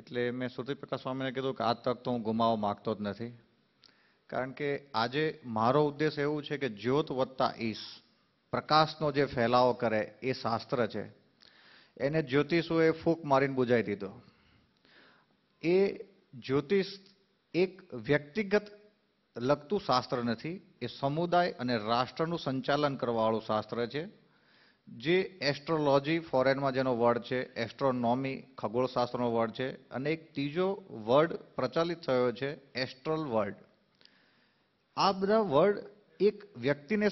એટલે મેં પ્રકાશ સ્વામીને કીધું કે આ તક તો હું ગુમાવવા માગતો જ નથી કારણ કે આજે મારો ઉદ્દેશ એવું છે કે જ્યોત વત્તા ઈશ પ્રકાશનો જે ફેલાવો કરે એ શાસ્ત્ર છે એને જ્યોતિષોએ ફૂંક મારીને બુજાઈ દીધો એ જ્યોતિષ એક વ્યક્તિગત લગતું શાસ્ત્ર નથી એ સમુદાય અને રાષ્ટ્રનું સંચાલન કરવાવાળું શાસ્ત્ર છે જે એસ્ટ્રોલોજી ફોરેનમાં જેનો વર્ડ છે એસ્ટ્રોનોમી ખગોળશાસ્ત્રનો વર્ડ છે અને એક ત્રીજો વર્ડ પ્રચલિત થયો છે એસ્ટ્રલ વર્ડ આ બધા વર્ડ એક વ્યક્તિને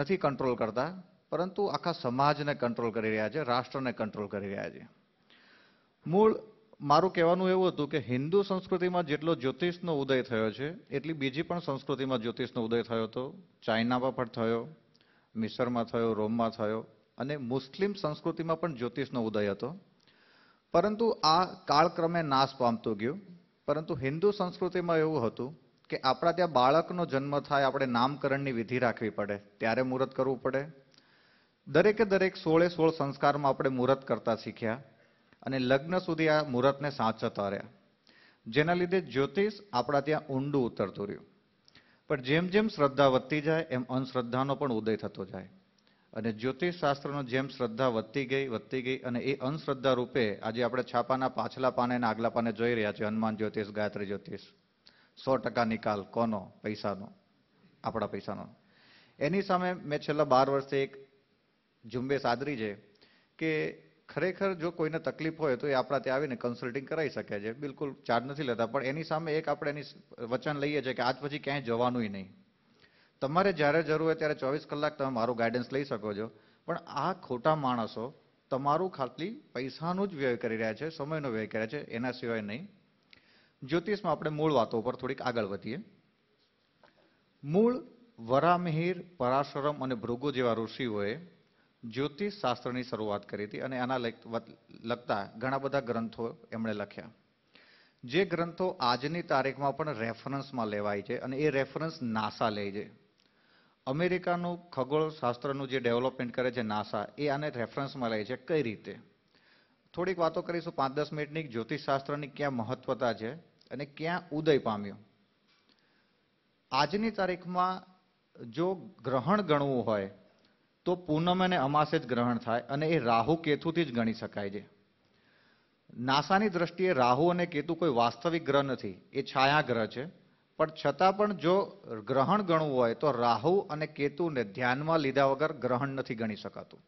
નથી કંટ્રોલ કરતા પરંતુ આખા સમાજને કંટ્રોલ કરી રહ્યા છે રાષ્ટ્રને કંટ્રોલ કરી રહ્યા છે મૂળ મારું કહેવાનું એવું હતું કે હિન્દુ સંસ્કૃતિમાં જેટલો જ્યોતિષનો ઉદય થયો છે એટલી બીજી પણ સંસ્કૃતિમાં જ્યોતિષનો ઉદય થયો હતો ચાઇનામાં પણ થયો મિસરમાં થયો રોમમાં થયો અને મુસ્લિમ સંસ્કૃતિમાં પણ જ્યોતિષનો ઉદય હતો પરંતુ આ કાળક્રમે નાશ પામતું ગયું પરંતુ હિન્દુ સંસ્કૃતિમાં એવું હતું કે આપણા ત્યાં બાળકનો જન્મ થાય આપણે નામકરણની વિધિ રાખવી પડે ત્યારે મુહૂર્ત કરવું પડે દરેકે દરેક સોળે સોળ સંસ્કારમાં આપણે મુહૂર્ત કરતા શીખ્યા અને લગ્ન સુધી આ મુહૂર્તને સાચવતા રહ્યા જેના લીધે જ્યોતિષ આપણા ત્યાં ઊંડું ઉતરતું રહ્યું પણ જેમ જેમ શ્રદ્ધા વધતી જાય એમ અંધશ્રદ્ધાનો પણ ઉદય થતો જાય અને જ્યોતિષશાસ્ત્રનો જેમ શ્રદ્ધા વધતી ગઈ વધતી ગઈ અને એ અંધશ્રદ્ધા રૂપે આજે આપણે છાપાના પાછલા પાને અને આગલા પાને જોઈ રહ્યા છે હનુમાન જ્યોતિષ ગાયત્રી જ્યોતિષ સો ટકા નિકાલ કોનો પૈસાનો આપણા પૈસાનો એની સામે મેં છેલ્લા બાર વર્ષથી એક ઝુંબેશ આદરી છે કે ખરેખર જો કોઈને તકલીફ હોય તો એ આપણા ત્યાં આવીને કન્સલ્ટિંગ કરાવી શકે છે બિલકુલ ચાર્જ નથી લેતા પણ એની સામે એક આપણે એની વચન લઈએ છીએ કે આજ પછી ક્યાંય જવાનું નહીં તમારે જ્યારે જરૂર હોય ત્યારે ચોવીસ કલાક તમે મારું ગાઈડન્સ લઈ શકો છો પણ આ ખોટા માણસો તમારું ખાલી પૈસાનું જ વ્યય કરી રહ્યા છે સમયનો વ્યય કર્યા છે એના સિવાય નહીં જ્યોતિષમાં આપણે મૂળ વાતો ઉપર થોડીક આગળ વધીએ મૂળ વરામહિર પરાશરમ અને ભૃગુ જેવા ઋષિઓએ જ્યોતિષ શાસ્ત્રની શરૂઆત કરી હતી અને આના લગતા ઘણા બધા ગ્રંથો એમણે લખ્યા જે ગ્રંથો આજની તારીખમાં પણ રેફરન્સમાં લેવાય છે અને એ રેફરન્સ નાસા લે છે અમેરિકાનું ખગોળશાસ્ત્રનું જે ડેવલપમેન્ટ કરે છે નાસા એ આને રેફરન્સમાં લે છે કઈ રીતે થોડીક વાતો કરીશું પાંચ દસ મિનિટની જ્યોતિષશાસ્ત્રની ક્યાં મહત્વતા છે અને ક્યાં ઉદય પામ્યો આજની તારીખમાં જો ગ્રહણ ગણવું હોય તો પૂનમ અને અમાસે જ ગ્રહણ થાય અને એ રાહુ કેતુથી જ ગણી શકાય છે નાસાની દ્રષ્ટિએ રાહુ અને કેતુ કોઈ વાસ્તવિક ગ્રહ નથી એ છાયા ગ્રહ છે પણ છતાં પણ જો ગ્રહણ ગણવું હોય તો રાહુ અને કેતુને ધ્યાનમાં લીધા વગર ગ્રહણ નથી ગણી શકાતું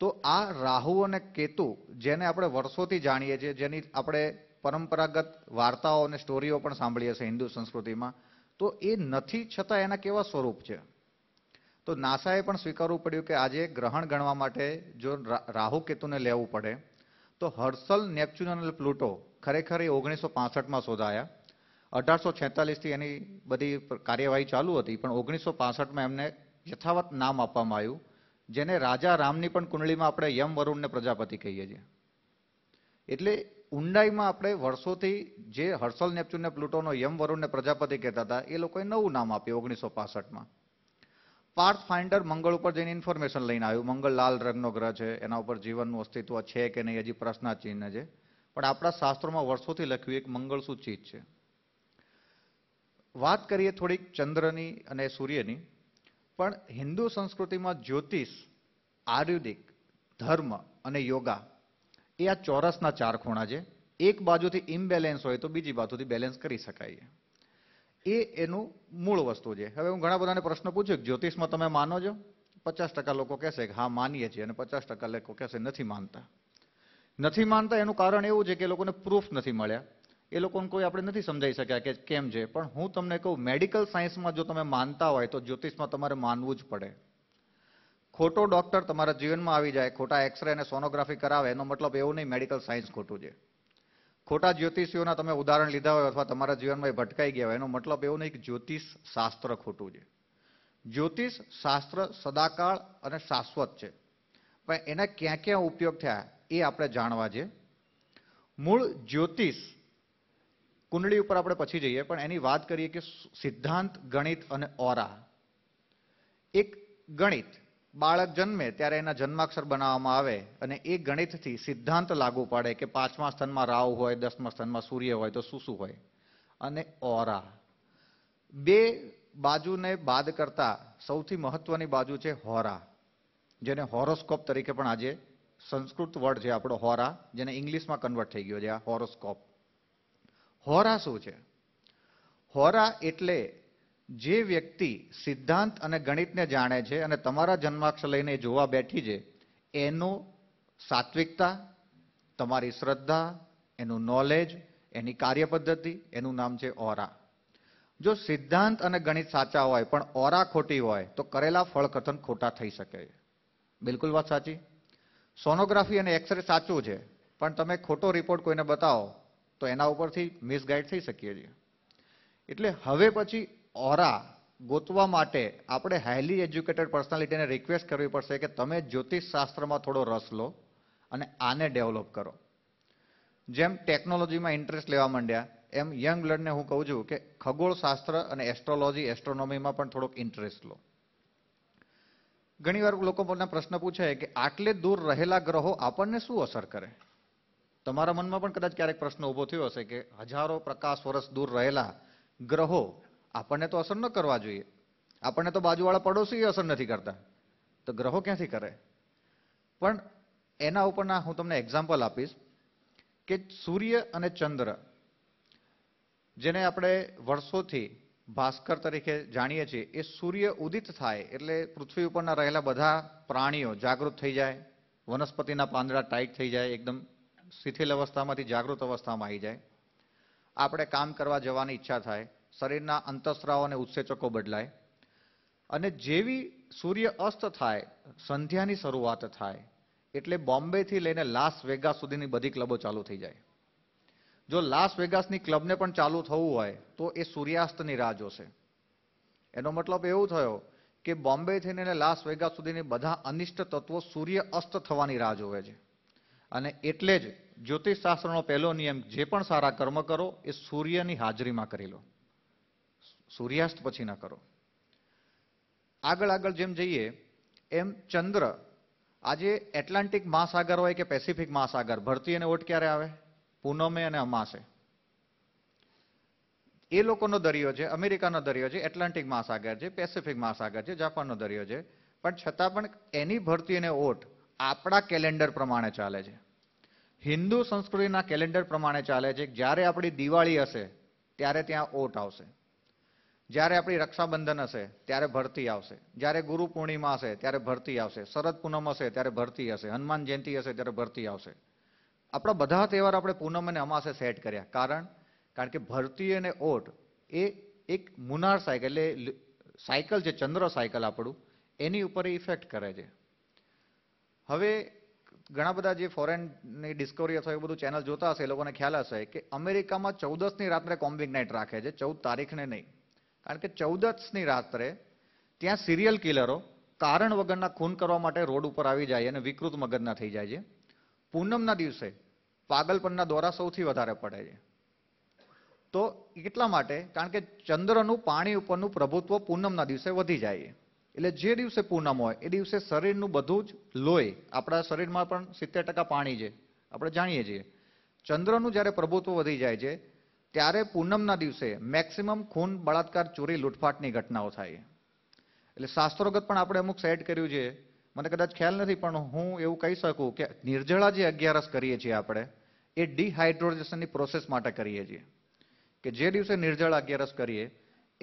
તો આ રાહુ અને કેતુ જેને આપણે વર્ષોથી જાણીએ છીએ જેની આપણે પરંપરાગત વાર્તાઓ અને સ્ટોરીઓ પણ સાંભળીએ છીએ હિન્દુ સંસ્કૃતિમાં તો એ નથી છતાં એના કેવા સ્વરૂપ છે તો નાસાએ પણ સ્વીકારવું પડ્યું કે આજે ગ્રહણ ગણવા માટે જો રાહુ કેતુને લેવું પડે તો હર્સલ નેપચ્યુન અને પ્લુટો ખરેખર એ ઓગણીસો પાસઠમાં શોધાયા અઢારસો છેતાલીસથી એની બધી કાર્યવાહી ચાલુ હતી પણ ઓગણીસો પાસઠમાં એમને યથાવત નામ આપવામાં આવ્યું જેને રાજા રામની પણ કુંડળીમાં આપણે યમ વરુણને પ્રજાપતિ કહીએ છીએ એટલે ઊંડાઈમાં આપણે વર્ષોથી જે હર્ષલ નેપચ્યુન ને પ્લુટોનો યમ વરુણને પ્રજાપતિ કહેતા હતા એ લોકોએ નવું નામ આપ્યું ઓગણીસો પાસઠમાં પાર્થ ફાઇન્ડર મંગળ ઉપર જઈને ઇન્ફોર્મેશન લઈને આવ્યું મંગળ લાલ રંગનો ગ્રહ છે એના ઉપર જીવનનું અસ્તિત્વ છે કે નહીં હજી પ્રશ્નાચિહ્ન છે પણ આપણા શાસ્ત્રોમાં વર્ષોથી લખ્યું એક મંગળ શું ચીજ છે વાત કરીએ થોડીક ચંદ્રની અને સૂર્યની પણ હિન્દુ સંસ્કૃતિમાં જ્યોતિષ આયુર્વેદિક ધર્મ અને યોગા એ આ ચોરસના ચાર ખૂણા છે એક બાજુથી ઇમ્બેલેન્સ હોય તો બીજી બાજુથી બેલેન્સ કરી શકાય એ એનું મૂળ વસ્તુ છે હવે હું ઘણા બધાને પ્રશ્ન પૂછ્યો કે જ્યોતિષમાં તમે માનો છો પચાસ ટકા લોકો કહેશે કે હા માનીએ છીએ અને પચાસ ટકા લોકો કહેશે નથી માનતા નથી માનતા એનું કારણ એવું છે કે એ લોકોને પ્રૂફ નથી મળ્યા એ લોકોને કોઈ આપણે નથી સમજાઈ શક્યા કે કેમ છે પણ હું તમને કહું મેડિકલ સાયન્સમાં જો તમે માનતા હોય તો જ્યોતિષમાં તમારે માનવું જ પડે ખોટો ડૉક્ટર તમારા જીવનમાં આવી જાય ખોટા એક્સરે અને સોનોગ્રાફી કરાવે એનો મતલબ એવું નહીં મેડિકલ સાયન્સ ખોટું છે ખોટા જ્યોતિષીઓના તમે ઉદાહરણ લીધા હોય અથવા તમારા જીવનમાં ભટકાઈ ગયા હોય એનો મતલબ એવો નહીં કે જ્યોતિષ શાસ્ત્ર ખોટું છે જ્યોતિષ શાસ્ત્ર સદાકાળ અને શાશ્વત છે પણ એના ક્યાં ક્યાં ઉપયોગ થયા એ આપણે જાણવા છે મૂળ જ્યોતિષ કુંડળી ઉપર આપણે પછી જઈએ પણ એની વાત કરીએ કે સિદ્ધાંત ગણિત અને ઓરા એક ગણિત બાળક જન્મે ત્યારે એના જન્માક્ષર બનાવવામાં આવે અને એ ગણિતથી સિદ્ધાંત લાગુ પડે કે પાંચમા સ્થાનમાં રાવ હોય દસમા સ્થાનમાં સૂર્ય હોય તો શું શું હોય અને ઓરા બે બાજુને બાદ કરતા સૌથી મહત્વની બાજુ છે હોરા જેને હોરોસ્કોપ તરીકે પણ આજે સંસ્કૃત વર્ડ છે આપણો હોરા જેને ઇંગ્લિશમાં કન્વર્ટ થઈ ગયો છે આ હોરોસ્કોપ હોરા શું છે હોરા એટલે જે વ્યક્તિ સિદ્ધાંત અને ગણિતને જાણે છે અને તમારા જન્માક્ષર લઈને જોવા બેઠી છે એનો સાત્વિકતા તમારી શ્રદ્ધા એનું નોલેજ એની કાર્ય પદ્ધતિ એનું નામ છે ઓરા જો સિદ્ધાંત અને ગણિત સાચા હોય પણ ઓરા ખોટી હોય તો કરેલા ફળકથન ખોટા થઈ શકે છે બિલકુલ વાત સાચી સોનોગ્રાફી અને એક્સરે સાચું છે પણ તમે ખોટો રિપોર્ટ કોઈને બતાવો તો એના ઉપરથી મિસગાઈડ થઈ શકીએ છીએ એટલે હવે પછી ઓરા ગોતવા માટે આપણે હાઈલી એજ્યુકેટેડ પર્સનાલિટીને રિક્વેસ્ટ કરવી પડશે કે તમે જ્યોતિષ શાસ્ત્રમાં થોડો રસ લો અને આને ડેવલપ કરો જેમ ટેકનોલોજીમાં ઇન્ટરેસ્ટ લેવા માંડ્યા એમ યંગ બ્લડને હું કહું છું કે ખગોળશાસ્ત્ર અને એસ્ટ્રોલોજી એસ્ટ્રોનોમીમાં પણ થોડોક ઇન્ટરેસ્ટ લો ઘણીવાર લોકો મને પ્રશ્ન પૂછે કે આટલે દૂર રહેલા ગ્રહો આપણને શું અસર કરે તમારા મનમાં પણ કદાચ ક્યારેક પ્રશ્ન ઊભો થયો હશે કે હજારો પ્રકાશ વર્ષ દૂર રહેલા ગ્રહો આપણને તો અસર ન કરવા જોઈએ આપણને તો બાજુવાળા પડોશી અસર નથી કરતા તો ગ્રહો ક્યાંથી કરે પણ એના ઉપરના હું તમને એક્ઝામ્પલ આપીશ કે સૂર્ય અને ચંદ્ર જેને આપણે વર્ષોથી ભાસ્કર તરીકે જાણીએ છીએ એ સૂર્ય ઉદિત થાય એટલે પૃથ્વી ઉપરના રહેલા બધા પ્રાણીઓ જાગૃત થઈ જાય વનસ્પતિના પાંદડા ટાઈટ થઈ જાય એકદમ શિથિલ અવસ્થામાંથી જાગૃત અવસ્થામાં આવી જાય આપણે કામ કરવા જવાની ઈચ્છા થાય શરીરના અંતસ્રાવ અને ઉત્સેચકો બદલાય અને જેવી સૂર્ય અસ્ત થાય સંધ્યાની શરૂઆત થાય એટલે બોમ્બેથી લઈને લાસ વેગાસ સુધીની બધી ક્લબો ચાલુ થઈ જાય જો લાસ વેગાસની ક્લબને પણ ચાલુ થવું હોય તો એ સૂર્યાસ્તની રાહ જોશે એનો મતલબ એવું થયો કે બોમ્બેથી લઈને લાસ વેગાસ સુધીની બધા અનિષ્ટ તત્વો સૂર્ય અસ્ત થવાની રાહ જોવે છે અને એટલે જ જ્યોતિષશાસ્ત્રનો પહેલો નિયમ જે પણ સારા કર્મ કરો એ સૂર્યની હાજરીમાં કરી લો સૂર્યાસ્ત પછી ન કરો આગળ આગળ જેમ જઈએ એમ ચંદ્ર આજે એટલાન્ટિક મહાસાગર હોય કે પેસિફિક મહાસાગર ભરતી અને ઓટ ક્યારે આવે પૂનમે અને અમાસે એ લોકોનો દરિયો છે અમેરિકાનો દરિયો છે એટલાન્ટિક મહાસાગર છે પેસિફિક મહાસાગર છે જાપાનનો દરિયો છે પણ છતાં પણ એની ભરતી અને ઓટ આપણા કેલેન્ડર પ્રમાણે ચાલે છે હિન્દુ સંસ્કૃતિના કેલેન્ડર પ્રમાણે ચાલે છે જ્યારે આપણી દિવાળી હશે ત્યારે ત્યાં ઓટ આવશે જ્યારે આપણી રક્ષાબંધન હશે ત્યારે ભરતી આવશે જ્યારે ગુરુ પૂર્ણિમા હશે ત્યારે ભરતી આવશે શરદ પૂનમ હશે ત્યારે ભરતી હશે હનુમાન જયંતિ હશે ત્યારે ભરતી આવશે આપણા બધા તહેવાર આપણે પૂનમ અને અમાસે સેટ કર્યા કારણ કારણ કે ભરતી અને ઓટ એ એક મુનાર સાયકલ એટલે સાયકલ જે ચંદ્ર સાયકલ આપણું એની ઉપર ઇફેક્ટ કરે છે હવે ઘણા બધા જે ફોરેનની ડિસ્કવરી અથવા એ બધું ચેનલ જોતા હશે એ લોકોને ખ્યાલ હશે કે અમેરિકામાં ચૌદસની રાત્રે કોમ્બિંગ નાઇટ રાખે છે ચૌદ તારીખને નહીં કારણ કે ચૌદસની રાત્રે ત્યાં સિરિયલ કિલરો કારણ વગરના ખૂન કરવા માટે રોડ ઉપર આવી જાય અને વિકૃત મગજના થઈ જાય છે પૂનમના દિવસે પાગલપનના દોરા સૌથી વધારે પડે છે તો એટલા માટે કારણ કે ચંદ્રનું પાણી ઉપરનું પ્રભુત્વ પૂનમના દિવસે વધી જાય એટલે જે દિવસે પૂનમ હોય એ દિવસે શરીરનું બધું જ લોહી આપણા શરીરમાં પણ સિત્તેર ટકા પાણી છે આપણે જાણીએ છીએ ચંદ્રનું જ્યારે પ્રભુત્વ વધી જાય છે ત્યારે પૂનમના દિવસે મેક્સિમમ ખૂન બળાત્કાર ચોરી લૂંટફાટની ઘટનાઓ થાય એટલે શાસ્ત્રોગત પણ આપણે અમુક સેટ કર્યું છે મને કદાચ ખ્યાલ નથી પણ હું એવું કહી શકું કે નિર્જળા જે અગિયારસ કરીએ છીએ આપણે એ ડિહાઇડ્રોજેશનની પ્રોસેસ માટે કરીએ છીએ કે જે દિવસે નિર્જળ અગિયારસ કરીએ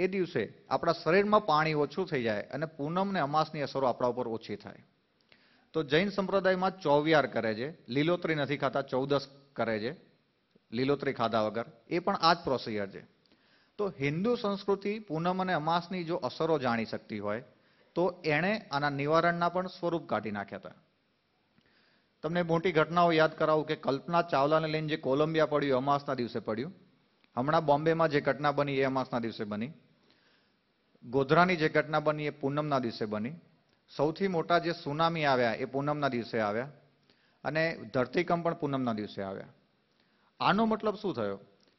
એ દિવસે આપણા શરીરમાં પાણી ઓછું થઈ જાય અને પૂનમને અમાસની અસરો આપણા ઉપર ઓછી થાય તો જૈન સંપ્રદાયમાં ચોવિયાર કરે છે લીલોતરી નથી ખાતા ચૌદસ કરે છે લીલોતરી ખાધા વગર એ પણ આ જ પ્રોસિજર છે તો હિન્દુ સંસ્કૃતિ પૂનમ અને અમાસની જો અસરો જાણી શકતી હોય તો એણે આના નિવારણના પણ સ્વરૂપ કાઢી નાખ્યા હતા તમને મોટી ઘટનાઓ યાદ કરાવું કે કલ્પના ચાવલાને લઈને જે કોલંબિયા પડ્યું અમાસના દિવસે પડ્યું હમણાં બોમ્બેમાં જે ઘટના બની એ અમાસના દિવસે બની ગોધરાની જે ઘટના બની એ પૂનમના દિવસે બની સૌથી મોટા જે સુનામી આવ્યા એ પૂનમના દિવસે આવ્યા અને ધરતીકંપ પણ પૂનમના દિવસે આવ્યા આનો મતલબ શું થયો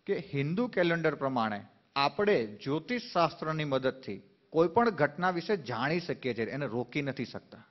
કે હિન્દુ કેલેન્ડર પ્રમાણે આપણે જ્યોતિષ શાસ્ત્રની મદદથી કોઈ પણ ઘટના વિશે જાણી શકીએ છીએ એને રોકી નથી શકતા